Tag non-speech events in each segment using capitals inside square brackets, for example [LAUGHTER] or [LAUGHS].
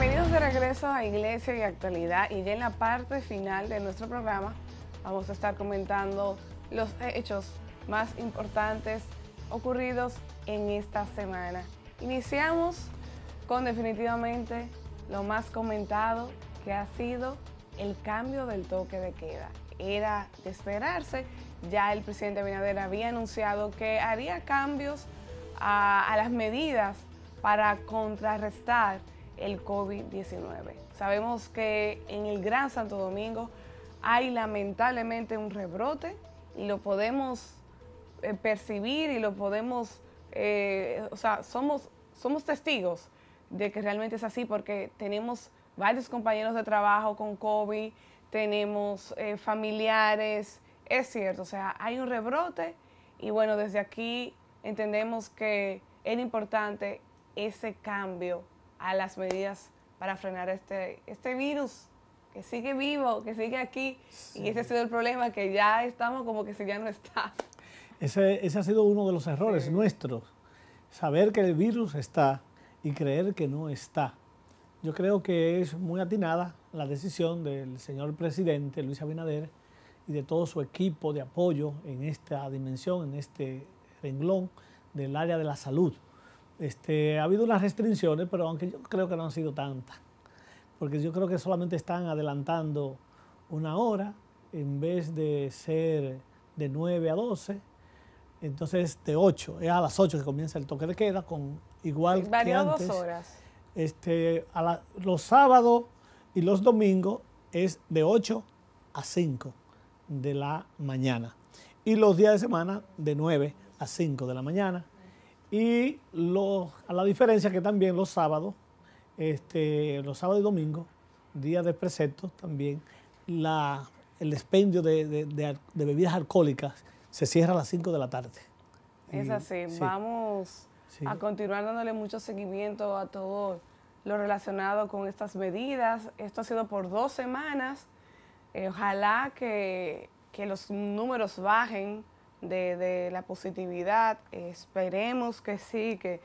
Bienvenidos de regreso a Iglesia y Actualidad y ya en la parte final de nuestro programa vamos a estar comentando los hechos más importantes ocurridos en esta semana. Iniciamos con definitivamente lo más comentado que ha sido el cambio del toque de queda. Era de esperarse, ya el presidente Binader había anunciado que haría cambios a las medidas para contrarrestar el COVID-19. Sabemos que en el Gran Santo Domingo hay lamentablemente un rebrote y lo podemos eh, percibir y lo podemos, eh, o sea, somos, somos testigos de que realmente es así porque tenemos varios compañeros de trabajo con COVID, tenemos eh, familiares, es cierto, o sea, hay un rebrote y bueno, desde aquí entendemos que era importante ese cambio a las medidas para frenar este, este virus que sigue vivo, que sigue aquí. Y ese ha sido el problema, que ya estamos como que si ya no está. Ese, ha sido uno de los errores nuestros, saber que el virus está y creer que no está. Yo creo que es muy atinada la decisión del señor presidente Luis Abinader y de todo su equipo de apoyo en esta dimensión, en este renglón del área de la salud. Este, ha habido unas restricciones, pero aunque yo creo que no han sido tantas, porque yo creo que solamente están adelantando una hora en vez de ser de 9 a 12, entonces de 8, es a las 8 que comienza el toque de queda, con igual Varió que dos horas. Este, a los sábados y los domingos es de 8 a 5 de la mañana. Y los días de semana de 9 a 5 de la mañana. Y a la diferencia que también los sábados, este, los sábados y domingos, días de preceptos también, la, el expendio de, bebidas alcohólicas se cierra a las 5 de la tarde. Es así, vamos a continuar dándole mucho seguimiento a todo lo relacionado con estas medidas. Esto ha sido por dos semanas. Eh, ojalá que, que los números bajen de, la positividad. esperemos que sí, que,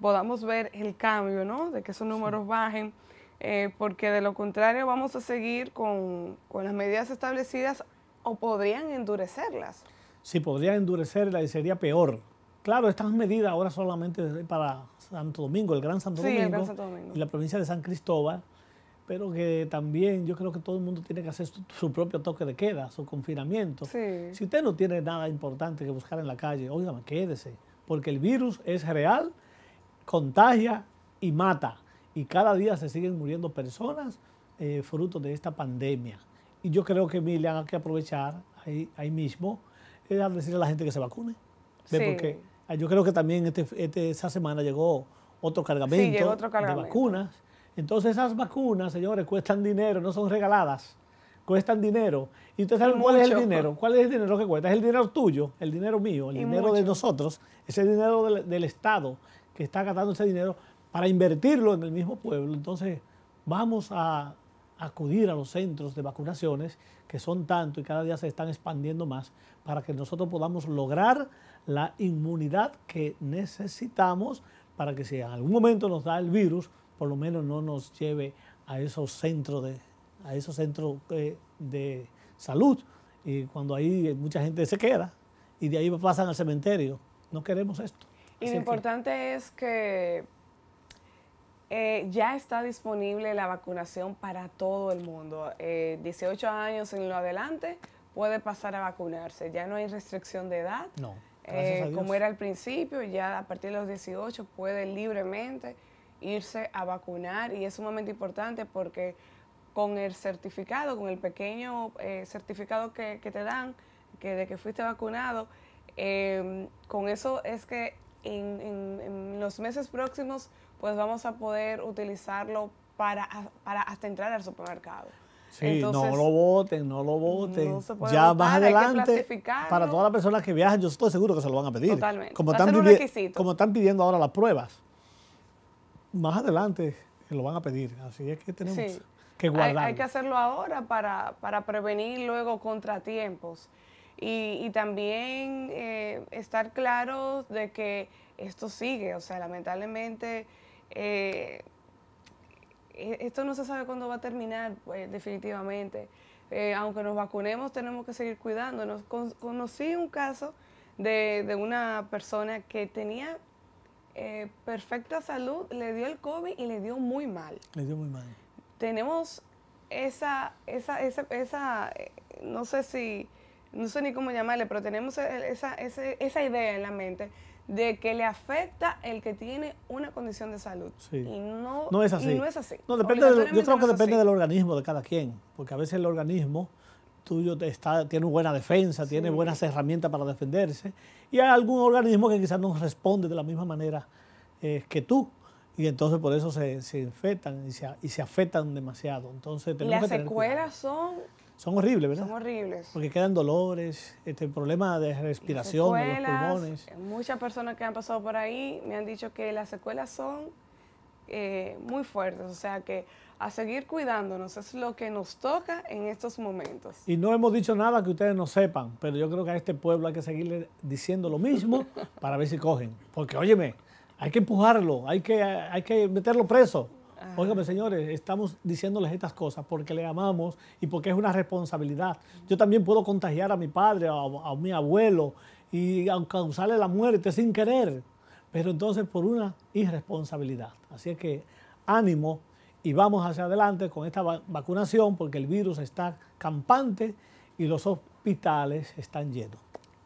podamos ver el cambio, ¿no? De que esos números bajen, eh, porque de lo contrario vamos a seguir con, las medidas establecidas o podrían endurecerlas. Sí, podrían endurecerlas y sería peor. Claro, estas medidas ahora solamente para Santo Domingo, el Gran Santo, Domingo, el Gran Santo Domingo, y la provincia de San Cristóbal, pero que también yo creo que todo el mundo tiene que hacer su, propio toque de queda, su confinamiento. Si usted no tiene nada importante que buscar en la calle, óigame, quédese, porque el virus es real, contagia y mata. Y cada día se siguen muriendo personas eh, fruto de esta pandemia. Y yo creo que Emilia hay que aprovechar ahí, mismo es eh, a decirle a la gente que se vacune. Porque ah, yo creo que también este, este esa semana llegó otro cargamento, sí, llegó otro cargamento. de vacunas entonces esas vacunas, señores, cuestan dinero, no son regaladas, cuestan dinero. ¿Y cuál es el dinero? ¿Cuál es el dinero que cuesta? Es el dinero tuyo, el dinero mío, el dinero de nosotros, ese dinero del, del Estado que está gastando ese dinero para invertirlo en el mismo pueblo. Entonces vamos a acudir a los centros de vacunaciones, que son tanto y cada día se están expandiendo más, para que nosotros podamos lograr la inmunidad que necesitamos para que si en algún momento nos da el virus, por lo menos no nos lleve a esos centros de, a esos centros eh, de, salud, y cuando ahí mucha gente se queda y de ahí pasan al cementerio. No queremos esto. Y lo importante es que eh, ya está disponible la vacunación para todo el mundo. 18 eh, años en lo adelante puede pasar a vacunarse. Ya no hay restricción de edad. No. como era al principio, ya a partir de los 18 puede libremente irse a vacunar y es sumamente importante porque con el certificado, con el pequeño eh, certificado que, te dan que de que fuiste vacunado, eh, con eso es que en, los meses próximos pues vamos a poder utilizarlo para, para hasta entrar al supermercado. Sí, no lo voten, no lo voten. ya más adelante, para todas las personas que viajan, yo estoy seguro que se lo van a pedir. Totalmente. Como, como están pidiendo ahora las pruebas más adelante lo van a pedir, así es que tenemos que guardar Hay, que hacerlo ahora para, prevenir luego contratiempos y, también eh, estar claros de que esto sigue, o sea, lamentablemente... Eh, e, esto no se sabe cuándo va a terminar, pues, definitivamente. Eh, aunque nos vacunemos, tenemos que seguir cuidando conocí un caso de, de, una persona que tenía eh, perfecta salud, le dio el COVID y le dio muy mal. Le dio muy mal. Tenemos esa, esa, esa eh, no sé si, no sé ni cómo llamarle, pero tenemos e, e, esa, esa idea en la mente de que le afecta el que tiene una condición de salud. Y no, no es así. no depende yo creo que depende del organismo de cada quien, porque a veces el organismo tuyo está, tiene buena defensa, tiene buenas herramientas para defenderse, y hay algún organismo que quizás no responde de la misma manera eh, que tú. Y entonces por eso se, se infectan y se, y afectan demasiado. Entonces, las secuelas son son horribles, ¿verdad? Son horribles. Porque quedan dolores, este problema de respiración, los pulmones. Eh, muchas personas que han pasado por ahí me han dicho que las secuelas son eh, muy fuertes, o sea que a seguir cuidándonos. Es lo que nos toca en estos momentos. Y no hemos dicho nada que ustedes no sepan, pero yo creo que a este pueblo hay que seguirle diciendo lo mismo [LAUGHS] para ver si cogen. Porque, óyeme, hay que empujarlo, hay que, hay que meterlo preso. Óigame, señores, estamos diciéndoles estas cosas porque le amamos y porque es una responsabilidad. Yo también puedo contagiar a mi padre, a, a mi abuelo y causarle la muerte sin querer, pero entonces por una irresponsabilidad. Así es que ánimo, y vamos hacia adelante con esta vacunación porque el virus está campante y los hospitales están llenos.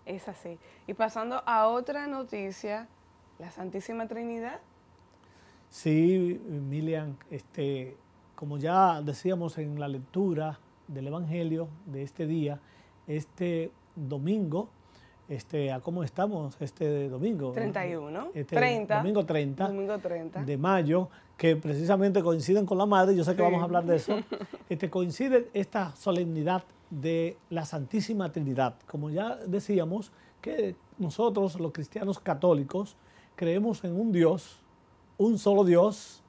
Es así. Y pasando a otra noticia, la Santísima Trinidad. Sí, Milian, este, como ya decíamos en la lectura del Evangelio de este día, este domingo este, a cómo estamos este domingo. 31, 30. Este domingo 30. 30. De mayo, que precisamente coinciden con la madre, yo sé que vamos a hablar de eso. [LAUGHS] Este, coincide esta solemnidad de la Santísima Trinidad. Como ya decíamos, que nosotros los cristianos católicos creemos en un Dios, un solo Dios,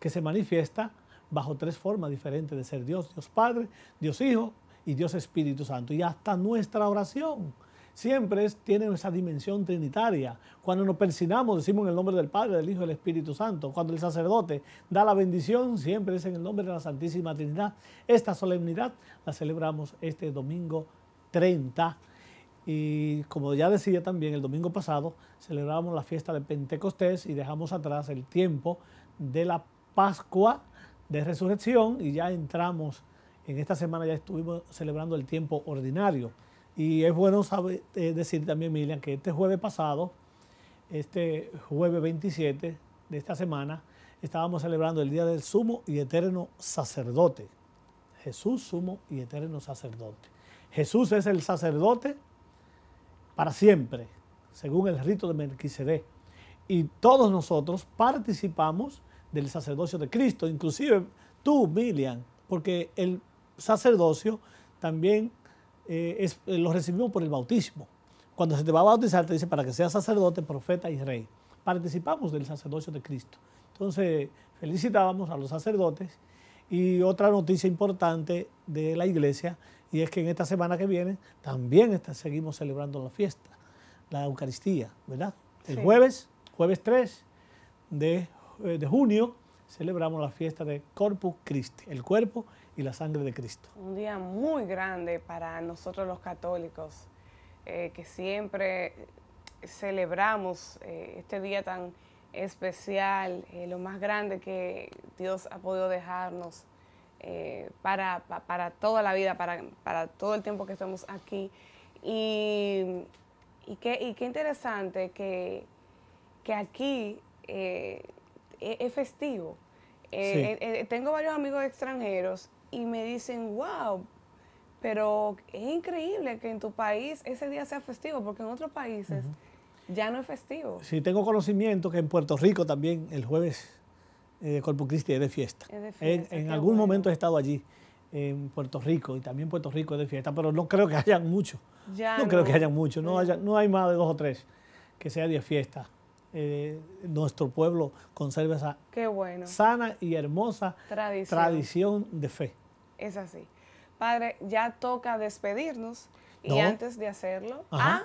que se manifiesta bajo tres formas diferentes de ser Dios, Dios Padre, Dios Hijo y Dios Espíritu Santo. Y hasta nuestra oración siempre tiene esa dimensión trinitaria. Cuando nos persinamos, decimos en el nombre del Padre, del Hijo y del Espíritu Santo. Cuando el sacerdote da la bendición, siempre es en el nombre de la Santísima Trinidad. Esta solemnidad la celebramos este domingo 30. Y como ya decía también, el domingo pasado celebramos la fiesta de Pentecostés y dejamos atrás el tiempo de la Pascua de Resurrección y ya entramos, en esta semana ya estuvimos celebrando el tiempo ordinario. Y es bueno eh, decir también, Miriam, que este jueves pasado, este jueves 27 de esta semana, estábamos celebrando el Día del Sumo y Eterno Sacerdote. Jesús, Sumo y Eterno Sacerdote. Jesús es el sacerdote para siempre, según el rito de Melquisedec. Y todos nosotros participamos del sacerdocio de Cristo, inclusive tú, Miriam, porque el sacerdocio también eh, eh, lo recibimos por el bautismo. Cuando se te va a bautizar, te dice para que seas sacerdote, profeta y rey. Participamos del sacerdocio de Cristo. Entonces, felicitábamos a los sacerdotes. Y otra noticia importante de la iglesia, y es que en esta semana que viene también seguimos celebrando la fiesta, la Eucaristía, ¿verdad? El jueves, jueves 3 de, eh, de junio, celebramos la fiesta de Corpus Christi, el cuerpo y la sangre de Cristo. Un día muy grande para nosotros los católicos, eh, que siempre celebramos eh, este día tan especial, eh, lo más grande que Dios ha podido dejarnos para, toda la vida, para, todo el tiempo que estamos aquí. Y, qué, qué, interesante que, que aquí e, es festivo. tengo varios amigos extranjeros y me dicen, wow, pero es increíble que en tu país ese día sea festivo, porque en otros países ya no es festivo. Sí, tengo conocimiento que en Puerto Rico también el jueves eh, de Corpus Christi es de fiesta. en, algún momento he estado allí en Puerto Rico y también Puerto Rico es de fiesta, pero no creo que [LAUGHS] hayan mucho. No, creo que hayan mucho, no, haya, no hay más de dos o tres que sea de fiesta. Eh, nuestro pueblo conserve esa sana y hermosa tradición. de fe. Es así. Padre, ya toca despedirnos y antes de hacerlo, ah,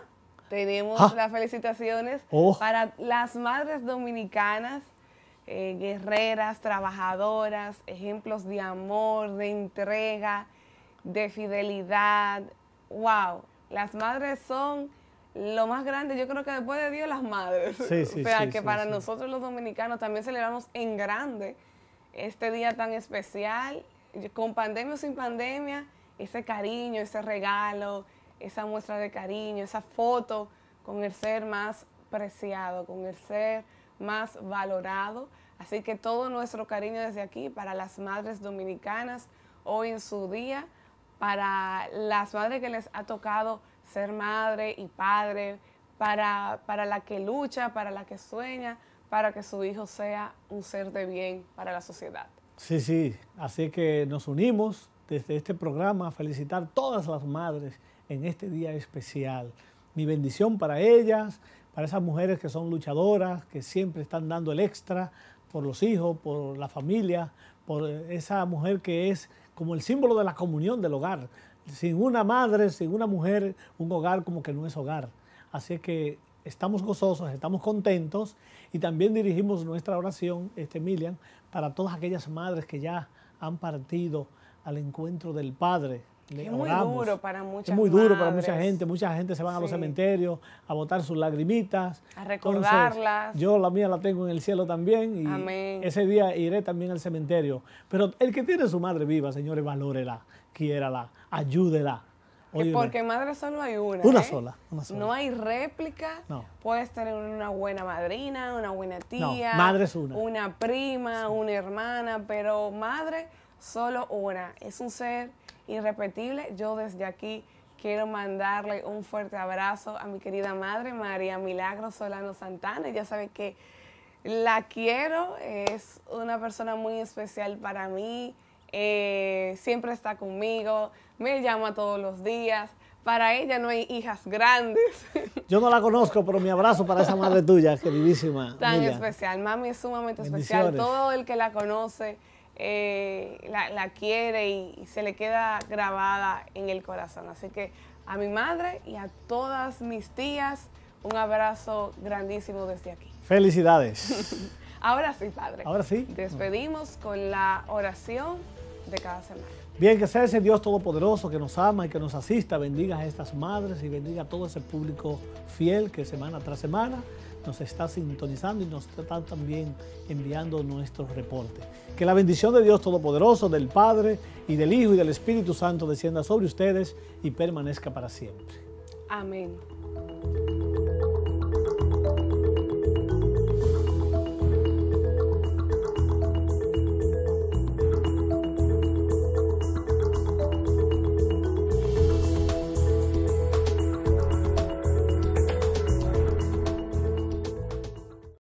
tenemos ah. las felicitaciones oh. para las madres dominicanas eh, guerreras, trabajadoras, ejemplos de amor, de entrega, de fidelidad. ¡Wow! Las madres son lo más grande, yo creo que después de Dios, las madres. [LAUGHS] o sea, que para nosotros los dominicanos también celebramos en grande este día tan especial, con pandemia o sin pandemia, ese cariño, ese regalo, esa muestra de cariño, esa foto con el ser más preciado, con el ser más valorado. Así que todo nuestro cariño desde aquí para las madres dominicanas hoy en su día, para las madres que les ha tocado ser madre y padre, para, para la que lucha, para la que sueña, para que su hijo sea un ser de bien para la sociedad. Sí, sí, así que nos unimos desde este programa a felicitar todas las madres en este día especial. Mi bendición para ellas, para esas mujeres que son luchadoras, que siempre están dando el extra por los hijos, por la familia, por esa mujer que es como el símbolo de la comunión del hogar sin una madre, sin una mujer, un hogar como que no es hogar. Así que estamos gozosos, estamos contentos y también dirigimos nuestra oración, este Emilian, para todas aquellas madres que ya han partido al encuentro del Padre, es muy duro para muchas Es muy duro para mucha gente. Mucha gente se van a los cementerios a botar sus lagrimitas. A recordarlas. yo la mía la tengo en el cielo también y ese día iré también al cementerio. Pero el que tiene su madre viva, señores, valórela, quiérala, ayúdela. Porque madre solo hay una. Una, ¿eh? sola, No hay réplica. No. Puedes tener una buena madrina, una buena tía. madre es una. Una prima, una hermana, pero madre solo una. Es un ser irrepetible. Yo desde aquí quiero mandarle un fuerte abrazo a mi querida madre María Milagro Solano Santana. Ya sabe que la quiero, es una persona muy especial para mí, eh, siempre está conmigo, me llama todos los días. Para ella no hay hijas grandes. [LAUGHS] Yo no la conozco, pero mi abrazo para esa madre tuya, queridísima. Tan especial, mami es sumamente especial. Todo el que la conoce eh, la, quiere y, se le queda grabada en el corazón. Así que a mi madre y a todas mis tías, un abrazo grandísimo desde aquí. Felicidades. [LAUGHS] Ahora sí, padre. Ahora sí. Despedimos con la oración de cada semana. Bien, que sea ese Dios Todopoderoso que nos ama y que nos asista, bendiga a estas madres y bendiga a todo ese público fiel que semana tras semana nos está sintonizando y nos está también enviando nuestro reporte. Que la bendición de Dios Todopoderoso, del Padre y del Hijo y del Espíritu Santo descienda sobre ustedes y permanezca para siempre. Amén.